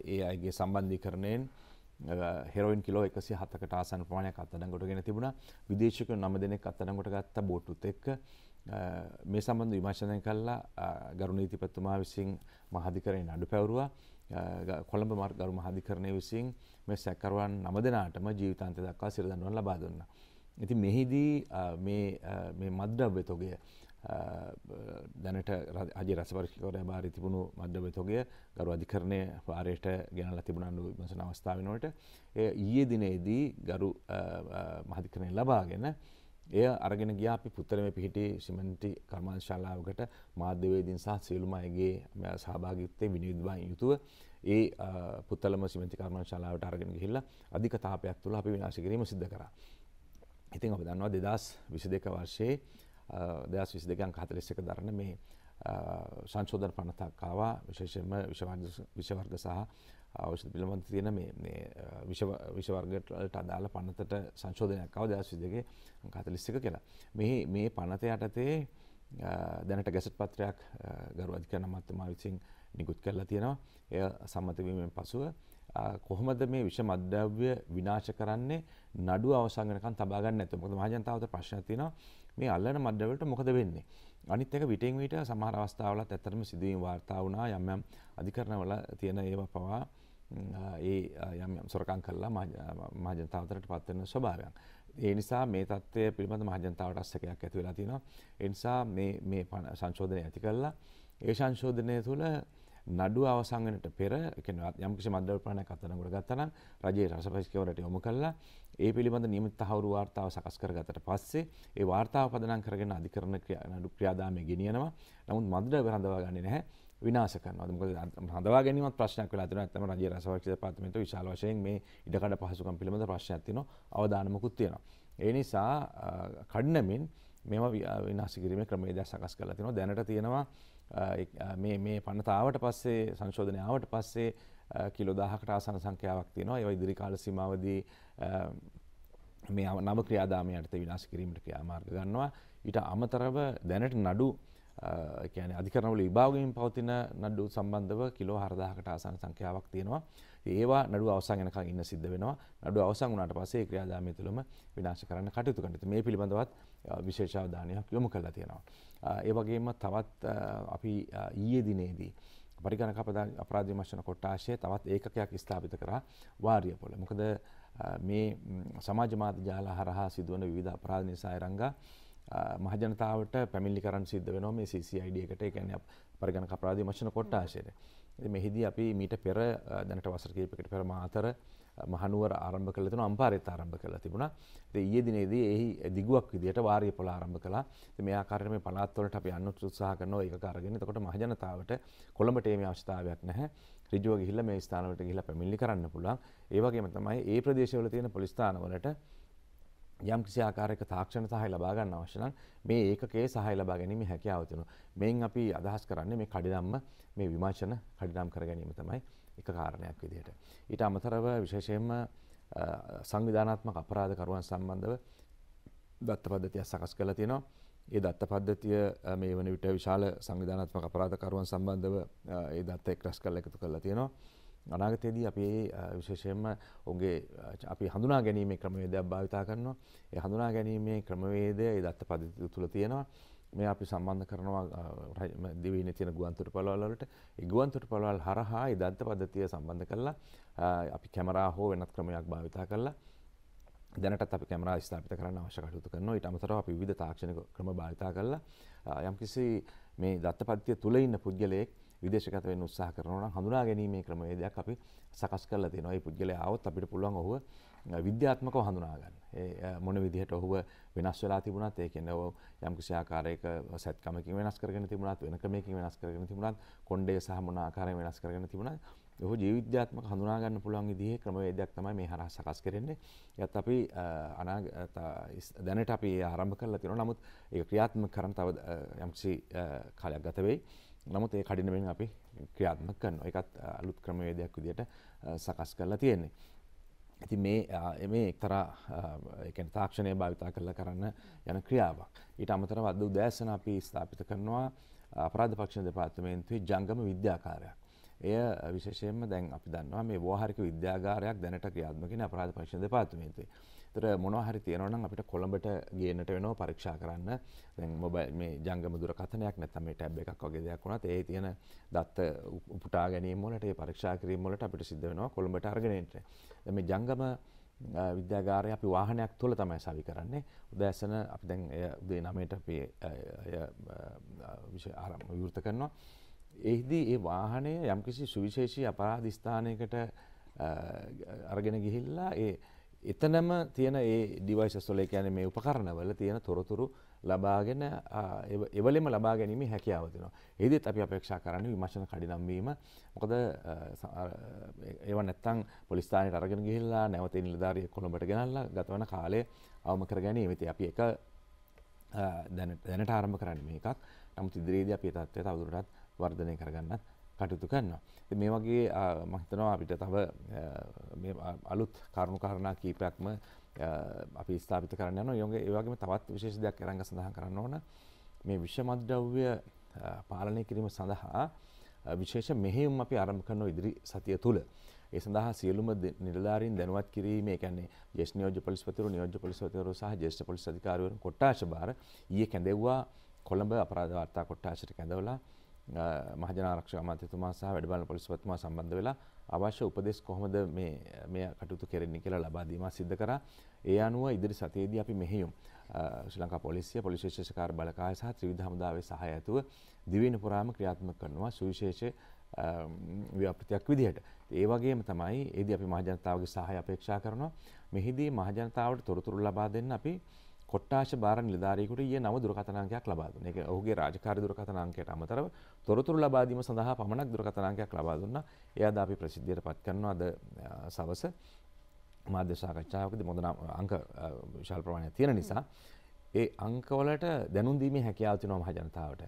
ඒ අයගේ සම්බන්ධීකරණයෙන් හෙරෝයින් කිලෝ එකසි හතකට ආසන ප්‍රමාණයක් අත්තන ගොට ගෙන තිබුණ විදේශක නම දෙනෙක් අත්තන ගොට ගත්ත බෝට්ටුත් එක්ක මේ සම්බන්ධ විමර්ශනය කල්ලා ගරුණීතිපත්තුමා විසින් මහධිකරයෙන් අඩු පැවරුවා කොළඹ මර් ගරු මහධිකරණය විසින් මේ සැකරුවන් නම දෙනාටම ජීවිතන්ත දක්වා සිරදන්නුවන් ලබා දුන්නා. ඉති මෙහිදී මේ මද්‍රව්‍යතොගේ දැනට රජ රසපර්ශිකවර භාරි තිබුණු මද්‍රව්‍යතොගේ ගරු අධිකරණය පාරයට ගැනල තිබුණන්ඩු මස අවස්ථාවනොට එය ඊයේ දිනේදී ගරු මහධිකරණය ලබාගෙන එය අරගෙන ගියාපි පුත්තරම පිහිටි සිමෙන්ටි කර්මාන් ශාලාවකට මාධ්‍යවේදීන් සහ සියලුම අයගේ සහභාගිත්තේ විනිවිදවාන් යුතුව ඒ පුත්තලම සිමෙන්ති කර්මාන් ශාලාවට අරගෙන ගිහිල්ලා අධික තාපයක් තුළ අපි විනාශ කිරීම සිද්ධ කරා. ඉතින් ඔබ දන්නවා දෙදස් විසි දෙක වර්ෂයේ දෙදස් විසි දෙකන් කහතලෙස්සක දරන මේ සංශෝධන පනතක්කාව විශේෂම විෂවර්ග සහ අවෂ පිළබඳ තියෙන මේ විෂවර්ගට අදාළ පනතට සංශෝධනයක්කාව දස් විදගේ කතලිස්සික කියලා. මෙහි මේ පනත යටතේ දැනට ගැසට පත්‍රයක් ගරු අධිකරන මත්තමා විසින් නිකුත් කරලා තියෙනවා එය සම්මතවීමෙන් පසුව කොහොමද මේ විෂ මද්‍යව්‍ය විනාශ කරන්නේ නඩු අවසන් වෙනකන් තබා ගන්න නැතුව. මොකද මහජනතාවට ප්‍රශ්න තියෙනවා මේ අල්ලන මද්‍යව්‍යවලට මොකද වෙන්නේ? අනිත් එක විටින් විට සමහර අවස්ථාවලත් ඇත්තටම සිදුවීම් වාර්තා වුණා යම් යම් අධිකරණවල තියෙන ඒවා පවා ඒ යම් යම් සොරකම් කළා මහජනතාවතරට පත් වෙන ස්වභාවයන්. ඒ නිසා මේ தත්ත්වය පිළිබඳ මහජනතාවට අස්සකයක් ඇති වෙලා තියෙනවා. ඒ නිසා මේ මේ සංශෝධනය ඇති කළා. ඒ සංශෝධනය තුළ නඩුව අවසන් වෙනට පෙර යම්කිසි මද්‍රවපානයක් අත්අඩංගුවට ගත්තා නම් රජයේ රසපැසිකවරට යොමු කළා ඒ පිළිබඳ නියමිත තහවුරු වාර්තාව සකස් කරගත්තට පස්සේ ඒ වාර්තාව පදනම් කරගෙන අධිකරණ නඩු ක්‍රියාදාමය ගෙනියනවා. නමුත් මද්‍රව රඳවා ගන්නේ නැහැ. විනාශ කරනවා. මොකද හඳවා ගැනීමත් ප්‍රශ්නයක් වෙලා තියෙනවා. ඇත්තම රජයේ රසායනික දෙපාර්තමේන්තුව විශාල වශයෙන් මේ ඉඩකඩ පහසුකම් පිළිබඳ ප්‍රශ්නයක් තියෙනවා. අවදානමකුත් තියෙනවා. ඒ නිසා කඩනමින් මෙම විනාශ කිරීම ක්‍රමේදයක් සකස් කරලා තිනවා දැනට තියෙනවා මේ පනතාවට පස්සේ සංශෝධනාවට පස්සේ කිලෝ දාහකට ආසන සංඛ්‍යාවක් තියෙනවා ඒව ඉදිරි කාල සීමාවදී මේ නව ක්‍රියාදාමයටත විනාශ කිරීමට ක්‍රියාමාර්ග ගන්නවා ඊට අමතරව දැනට නඩු එකන අධිකරනවල විභාගයෙන් පවතින නඩ්ඩු සම්බන්ධව කිලෝ හරදාහකට ආසන සංඛ්‍යාවක් තියෙනවා ඒවා නඩු අවසාගෙනක ඉන්න සිද්ධ වෙනවා නඩු අවසං වනාට පසේ ක්‍රියාදාමය තුළම විනාශ කරන්න කටයුතු කටතු මේ පිළිබඳවත් විශේෂාධානයක් යොමු කරලා තියෙනවා. ඒ වගේම තවත් අපි ඊයේ දිනේදී පරිගණ කපදා අපරාධ විමර්ශන කොට්ටාශය තවත් ඒකකයක් ස්ථාපිත කරා වාරියපොළ. මොකද මේ සමාජ මාධ්‍ය ජාල හරහා සිදුවන විවිධ අපරාධ නිසා අයරංගා මහජනතාවට පැමිල්ි කරන් සිද්ධ වෙනවා මේ CCID එකට එකන පරිගණ කපරාධී මශන කොට්ටාශයට. මෙහිදී අපි මීට පෙර දැනට වසර කීපකට පෙර මාතර මහනුවර ආරම්භ කළ තින අම්පාරිත ආරම්භ කළ තිබුණා. ඊයේ දිනේදී එහි දිගුවක් විදියට වාරිය පොළ ආරම්භ කළා. මේ ආකාරයට මේ පළාත් වලට අපි යන්න උත්සාහ කරනවා ඒක අරගෙන. එතකොට මහජනතාවට කොළඹට එීමේ අවශ්‍යතාවයක් නැහැ. ඍජුව ගිහිල්ලා මේ ස්ථානවලට ගිහිල්ලා පැමිණිලි කරන්න පුළුවන්. ඒ වගේම තමයි ඒ ප්‍රදේශවල තියෙන පොලිස් ස්ථානවලට යම් කිසි ආකාරයක තාක්ෂණ සහය ලබා ගන්න අවශ්‍ය නම් මේ ඒකකයේ සහය ලබා ගැනීම හැකියාව තියෙනවා. මෙයින් අපි අදහස් කරන්නේ මේ කඩිනම්ම මේ විමර්ශන කඩිනම් කර ගැනීම තමයි එක කාරණයක් විදිහට. ඊට අමතරව විශේෂයෙන්ම සංවිධානාත්මක අපරාධකරුවන් සම්බන්ධව දත්ත පද්ධතියක් සකස් කරලා තියෙනවා. ඒ දත්ත පද්ධතිය මේ වන විට විශාල සංවිධානාත්මක අපරාධකරුවන් සම්බන්ධව ඒ දත්ත එක්රස් කරලා එකතු කරලා තියෙනවා. අනාගතයේදී අපි විශේෂයෙන්ම ඔවුන්ගේ අපි හඳුනා ගැනීමේ ක්‍රමවේදයක් භාවිතා කරනවා. ඒ හඳුනා ගැනීමේ ක්‍රමවේදය ඒ දත්ත පද්ධතිය තුල තියෙනවා. මේ අපි සම්බන්ධ කරනවා දිවයිනේ තියෙන ගුවන්තොට පළවල් වලට. ඒ ගුවන්තොට පළවල් හරහා ඒ දත්ත පද්ධතිය සම්බන්ධ කරලා අපි කැමරා හෝ වෙනත් ක්‍රමයක් භාවිතා කරලා දැනටත් අපි කැමරා ස්ථාපිත කරන්න අවශ්‍ය කටයුතු කරනවා. ඊට අමතරව අපි විවිධ තාක්ෂණික ක්‍රම භාවිතා කරලා යම්කිසි මේ දත්ත පද්ධතිය තුල ඉන්න පුද්ගලයෙක් විදේශගත වෙන්න උත්සාහ කරනවා නම් හඳුනා ගැනීමේ ක්‍රමවේදයක් අපි සකස් කරලා තියෙනවා. මේ පුද්ගලයා આવොත් අපිට පුළුවන් ඔහුව විද්‍යාත්මකව හඳුනා ගන්න. ඒ මොන විදිහට ඔහුව වෙනස් වෙලා තිබුණත් ඒ කියන්නේ ඔහු යම්කිසි ආකාරයක සත්කමකින් වෙනස් කරගෙන තිබුණත් වෙන ක්‍රමයකින් වෙනස් කරගෙන තිබුණත් කොණ්ඩේ සහ මොන ආකාරයෙන් වෙනස් කරගෙන තිබුණත් ඔහු ජීවිද්‍යාත්මක හඳුනා ගන්න පුළුවන් විදිහේ ක්‍රමවේදයක් තමයි මේ හරහා සකස් කරන්නේ. ඒත් අපි අනාගත දැනට අපි ආරම්භ කරලා තියෙනවා. නමුත් ඒක ක්‍රියාත්මක කරන්න තව යම්කිසි කාලයක් ගත වෙයි. නමුත් ඒ කඩිනමෙන් අපි ක්‍රියාත්මක කරනවා. ඒකත් අලුත් ක්‍රමවේදයක් විදිහට සකස් කරලා තියෙන්නේ. ඉතින් මේ මේ එක්තරා ඒ කියන්නේ තාක්ෂණය භාවිතා කරලා කරන්න යන ක්‍රියාවක්. ඊට අමතරව අද උදෑසන අපි ස්ථාපිත කරනවා අපරාධ පක්ෂණ දෙපාර්තමේන්තුවේ ජංගම විද්‍යාකාරයක්. එය විශේෂයෙන්ම දැන් අපි දන්නවා මේ ව්‍යවහාරික විද්‍යාගාරයක් දැනට ක්‍රියාත්මක වෙන අපරාධ පක්ෂණ දෙපාර්තමේන්තුවේ. තර මොනවා හරි තියෙනවනම් අපිට කොළඹට ගේනට වෙනවා පරීක්ෂා කරන්න දැන් මොබයිල් මේ ජංගම දුර කතනයක් නැත්තම් මේ ටැබ් එකක් වගේ දෙයක් වුණත් ඒ තියෙන දත්ත උපුටා ගැනීම වලට ඒ පරීක්ෂා කිරීම වලට අපිට සිද්ධ වෙනවා කොළඹට අරගෙන එන්න. දැන් මේ ජංගම විද්‍යාගාරය අපි වාහනයක් තුළ තමයි සවි කරන්නේ. උදෑසන අපි දැන් උදේ 9ට අපි විශේෂ ආරම්භ විවෘත කරනවා. එහිදී ඒ වාහනය යම්කිසි සුවිශේෂී අපරාධ ස්ථානයකට අරගෙන ගිහිල්ලා ඒ එතනම තියෙන ඒ ඩිවයිසස් වල කියන්නේ මේ උපකරණවල තියෙන තොරතුරු ලබාගෙන එවලෙම ලබා ගැනීම හැකියාව දෙනවා. ඒදෙත් අපි අපේක්ෂා කරන්නේ විමර්ශන කඩිනම් වීම. මොකද ඒව නැත්තම් පොලිස් ස්ථානයට අරගෙන ගිහිල්ලා නැවත නිලධාරියෙක් කොළඹට ගෙනල්ලා ගතවන කාලය අවම කර ගැනීම. ඉතින් අපි එක දැනට ආරම්භ කරන්නේ මේකක්. නමුත් ඉදිරියේදී අපි ඒ තත්ත්වය තවදුරටත් වර්ධනය කරගන්නත් කටයුතු කරනවා. මේ වගේ මහිතනවා අපිට තව අලුත් කරුණු කාරණා කීපයක්ම අපි ස්ථාපිත කරන්න යනවා. යෝගේ ඒ වගේම තවත් විශේෂ දෙයක් අරන් සඳහන් කරන්න ඕන. මේ විෂ මද්ද්‍රව්‍ය පාලනය කිරීම සඳහා විශේෂ මෙහෙයුම් අපි ආරම්භ කරන ඉදිරි සතිය තුළ. ඒ සඳහා සියලුම නිලධාරීන් දැනුවත් කිරීම ඒ කියන්නේ ජ්‍යෙෂ්ඨ නියෝජ්‍ය පොලිස්පතිවරු නියෝජ්‍ය පොලිස්පතිවරු සහ ජ්‍යෙෂ්ඨ පොලිස් අධිකාරීවරුන් කොට්ටාශ භාර ඊයේ කැඳෙව්වා කොළඹ අපරාධ වාර්තා කොට්ටාශයට කැඳවලා මහජනාරක්ෂ අමාත්‍යතුමා සහ වැඩබලන පොලිස්පතිතුමා සම්බන්ධ වෙලා අවශ්‍ය උපදෙස් කොහොමද මේ මේ කටයුතු කෙරෙන්නේ කියලා ලබා දීම සිද්ධ කරා. ඒ අනුව ඉදිරි සතියේදී අපි මෙහෙයුම් ශ්‍රී ලංකා පොලිසිය පොලිස් විශේෂ කාර්ය බළකාය සහ ත්‍රිවිධ හමුදාවේ සහාය ඇතුව දිවයින පුරාම ක්‍රියාත්මක කරනවා සුවිශේෂ ව්‍යාපෘතියක් විදිහට. ඒ වගේම තමයි ඒදී අපි මහජනතාවගේ සහාය අපේක්ෂා කරනවා. මෙහිදී මහජනතාවට තොරතුරු ලබා දෙන්න අපි කොට්ටාශ බාර නිලධාරීකුට ඊයේ නව දුරකථනාංකයක් ලබා දුන්නා. ඒක ඔහුගේ රාජකාරී දුරකථනාංකයට අමතරව තොරතුරු ලබා දීම සඳහා පමණක් දුරකථනාංකයක් ලබා දුන්නා. ඒ අද අපි ප්‍රසිද්ධියට පත් කරනවා අද සවස මාධ්‍ය සාකච්ඡාවකදී මොඳ අංක විශාල ප්‍රමාණයක් තියෙන නිසා ඒ අංකවලට දැනුම් දීමේ හැකියාව තියෙනවා මහ ජනතාවට.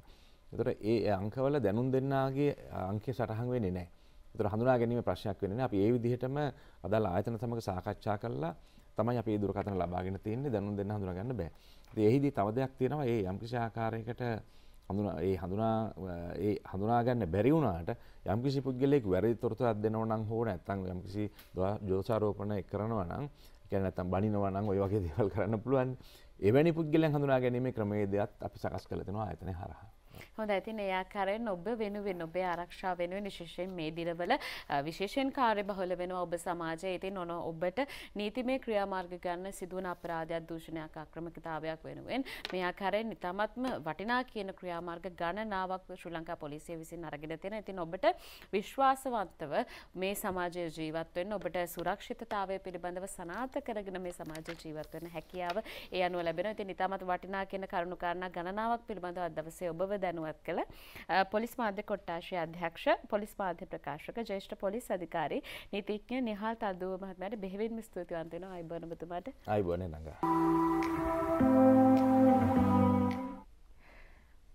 ඒතර ඒ අංකවල දැනුම් දෙන්නාගේ අංකය සටහන් වෙන්නේ නැහැ. ඒතර හඳුනා ගැනීම ප්‍රශ්නයක් වෙන්නේ නැහැ. අපි ඒ විදිහටම අදාළ ආයතන සමග සාකච්ඡා කළා තමයි අපේ දුරකථන ලබාගෙන තියෙන්නේ දැනුම් දෙන්න හඳුනා ගන්න බෑ. ඉතින් එහිදී තව දෙයක් තියෙනවා ඒ යම්කිසි ආකාරයකට හඳුනා ඒ හඳුනා ඒ හඳුනා ගන්න බැරි වුණාට යම්කිසි පුද්ගලයෙක් වැරදි තොරතුරක් දෙනව නම් හෝ නැත්නම් යම්කිසි දෝෂාරෝපණ කරනවා නම් කියන්නේ නැත්නම් බනිනවා නම් ওই වගේ දේවල් කරන්න පුළුවන්. එවැනි පුද්ගලයන් හඳුනා ගැනීමේ ක්‍රමවේදයක් අපි සකස් කරලා තිනවා ආයතනය හරහා. හොඳ ඇතින් එයාකාරයෙන් ඔබ වෙනුවෙන් ඔබේ ආරක්ෂා වෙනුවෙන් විශේෂයෙන් මේ දිනවල විශේෂයෙන් කාර්ය බහුල වෙනවා ඔබ සමාජයේ. ඉතින් ඔන ඔබට නීතිමය ක්‍රියාමාර්ග ගන්න සිදුවන අපරාධයක් දූෂණයක් ආක්‍රමකතාවයක් වෙනුවෙන් මේ ආකාරයෙන් ඉතාමත්ම වටිනා කියන ක්‍රියාමාර්ග ගණනාවක් ශ්‍රී ලංකා පොලිසිය විසින් අරගෙන තියෙන. ඉතින් ඔබට විශ්වාසවන්තව මේ සමාජයේ ජීවත් වෙන්න ඔබට සුරක්ෂිතතාවය පිළිබඳව සනාථ කරගෙන මේ සමාජයේ ජීවත් වෙන්න හැකියාව ඒ අනුව ලැබෙනවා. ඉතින් ඉතාමත් වටිනා කියන කරුණු කාරණා ගණනාවක් පිළිබඳව අද දවසේ ඔබව දැන දැනුවත් කළ පොලිස් මාධ්‍ය කොට්ටාශය අධ්‍යක්ෂ පොලිස් මාධ්‍ය ප්‍රකාශක ජේෂ්ඨ පොලිස් අධිකාරී නීතිඥ නිහාල් තද්දුව මහත්මයාට බෙහෙවින්ම ස්තුතිවන්ත වෙනවා අයිබෝනතුමාට අයිබෝනේ නංගා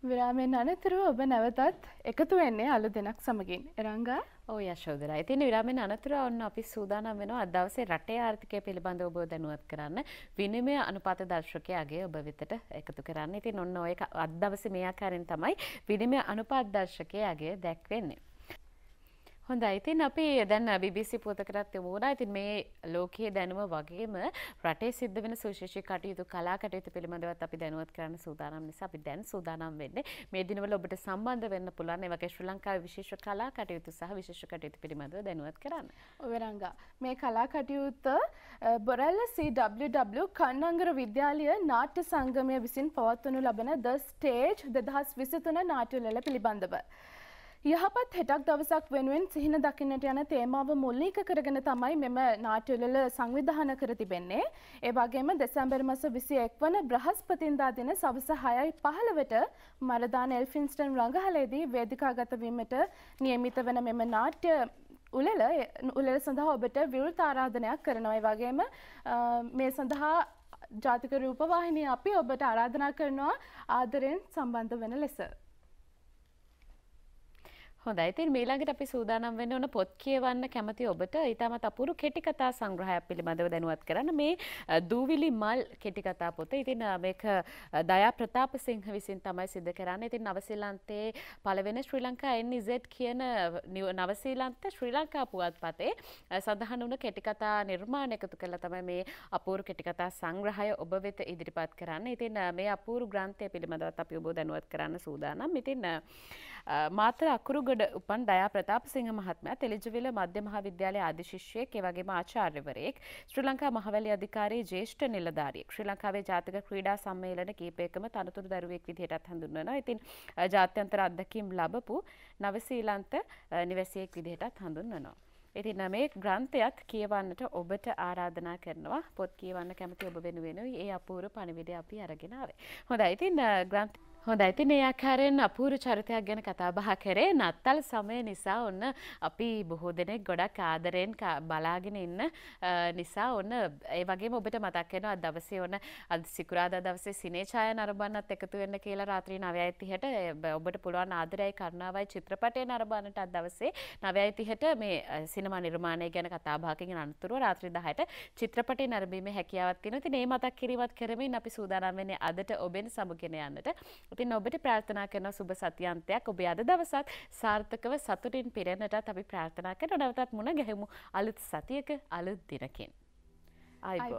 විරාමෙන් අනතුරුව ඔබ නැවතත් එකතු වෙන්නේ අලු දෙනක් සමගින් එරංගා ඕ යශෝදර ඉතින් විරාමෙන් අනතුර ඔන්න අපි සූදානම් වෙනවා අද දවසේ රටේ ආර්ථිකය පිළිබඳව ඔබ දැනුවත් කරන්න විනිමය අනුපාත දර්ශකයාගේ ඔබ වෙතට එකතු කරන්න ඉතින් ඔන්න ඔය අද දවසේ මේ ආකාරයෙන් තමයි විනිමය අනුපාත දර්ශකයාගේ දැක්වෙන්නේ හොඳ ඉතින් අපි දැන් BBC පුවතකටත් යමු වුණා. ඉතින් මේ ලෝකයේ දැනුම වගේම රටේ සිද්ධ වෙන සුවිශේෂී කටයුතු කලා කටයුතු පිළිබඳවත් අපි දැනුවත් කරන්න සූදානම් නිසා අපි දැන් සූදානම් වෙන්නේ මේ දිනවල ඔබට සම්බන්ධ වෙන්න පුළුවන් ඒ වගේ ශ්‍රී ලංකාවේ විශේෂ කලා කටයුතු සහ විශේෂ කටයුතු පිළිබඳව දැනුවත් කරන්න. ඔව් රංගා. මේ කලා කටයුත්ත බොරැල්ල CWW කන්නංගර විද්‍යාලය නාට්‍ය සංගමය විසින් පවත්වනු ලබන The Stage 2023 නාට්‍යවල පිළිබඳව. යහපත් හෙටක් දවසක් වෙනුවෙන් සිහින දකින්නට යන තේමාව මුල්ලීක කරගෙන තමයි මෙම නාට්‍යවල සංවිධාන කර තිබෙන්නේ. ඒ වගේම දෙසැම්බර් මස 21 වන බ්‍රහස්පතින්දා දින සවස 6:15ට මරදාන එල්ෆින්ස්ටන් රංගහලේදී වේදිකාගත වීමට නියමිත වන මෙම නාට්‍ය උළෙල උළෙල සඳහා ඔබට විවෘත ආරාධනයක් කරනවා. ඒ වගේම මේ සඳහා ජාතික රූපවාහිනිය අපි ඔබට ආරාධනා කරනවා ආදරෙන් සම්බන්ධ වෙන ලෙස. හොඳයි ඉතින් මීළඟට අපි සූදානම් වෙන්න ඕන පොත් කියවන්න කැමති ඔබට ඊටමත් අපූරු කෙටි කතා සංග්‍රහයක් පිළිබඳව දැනුවත් කරන්න මේ දූවිලි මල් කෙටි කතා පොත. ඉතින් මේක දයා ප්‍රතාපසිංහ විසින් තමයි සිද්ධ කරන්නේ. ඉතින් නවසීලන්තයේ පළවෙනි ශ්‍රී ලංකා NZ කියන නවසීලන්ත ශ්‍රී ලංකා පුවත්පතේ සඳහන් වුණු කෙටි කතා නිර්මාණ එකතු කරලා තමයි මේ අපූරු කෙටි කතා සංග්‍රහය ඔබ වෙත ඉදිරිපත් කරන්නේ. ඉතින් මේ අපූරු ග්‍රන්ථය පිළිබඳවත් අපි ඔබ දැනුවත් කරන්න සූදානම්. ඉතින් මාතර අකුරු කුරුගඩ උපන් දයා ප්‍රතාප සිංහ මහත්මයා තෙලිජවිල මධ්‍ය මහාවිද්‍යාලයේ ආදිශිෂ්‍යයෙක් ඒ වගේම ආචාර්යවරයෙක් ශ්‍රී ලංකා මහවැලි අධිකාරී ජ්‍යෙෂ්ඨ නිලධාරියෙක් ශ්‍රී ලංකාවේ ජාතික ක්‍රීඩා සම්මේලන කිහිපයකම තනතුරු දරුවෙක් විදිහටත් හඳුන්වනවා. ඉතින් ජාත්‍යන්තර අත්දැකීම් ලැබපු නවසීලන්ත නිවැසියෙක් විදිහටත් හඳුන්වනවා. ඉතින් මේ ග්‍රන්ථයත් කියවන්නට ඔබට ආරාධනා කරනවා පොත් කියවන්න කැමති ඔබ වෙනුවෙනුයි ඒ අපූරු පණිවිඩය අපි අරගෙනාවේ. හොඳයි ඉතින් ග්‍රන්ථ හොඳ ඇතින ආකාරයෙන් අපූරු චරිතයක් ගැන කතා බහ කරේ නත්තල් සමය නිසා ඔන්න අපි බොහෝ දෙනෙක් ගොඩක් ආදරයෙන් බලාගෙන ඉන්න නිසා ඔන්න ඒ වගේ ඔබට මතක්කෙනවා දවසේ ඔන්න අද සිකුරාදා දවසේ සිනේඡාය නරඹන්නත් එකතු වෙන්න කියලා රාත්‍රී 9:30ට ඔබට පුළුවන් ආදරයයි කරුණාවයි චිත්‍රපටය නරඹන්නට අද දවසේ 9:30ට මේ සිනමා නිර්මාණය ගැන කතා බහකින් අනතුරුව රාත්‍රී 10ට චිත්‍රපටය නරඹීමේ හැකියාවක් තියෙනවා. ඉතින් මේ මතක් කිරීමත් කරමින් අපි සූදානම් වෙන්නේ අදට ඔබෙන් සමුගෙන යන්නට. ඉතින් ඔබට ප්‍රාර්ථනා කරන සුබ සතියන්තයක් ඔබ අද දවසත් සාර්ථකව සතුටින් පිරෙනටත් අපි ප්‍රාර්ථනා කරන නවතත් මුණ ගැහෙමු අලුත් සතියක අලුත් දිනකින්. අයිබෝ.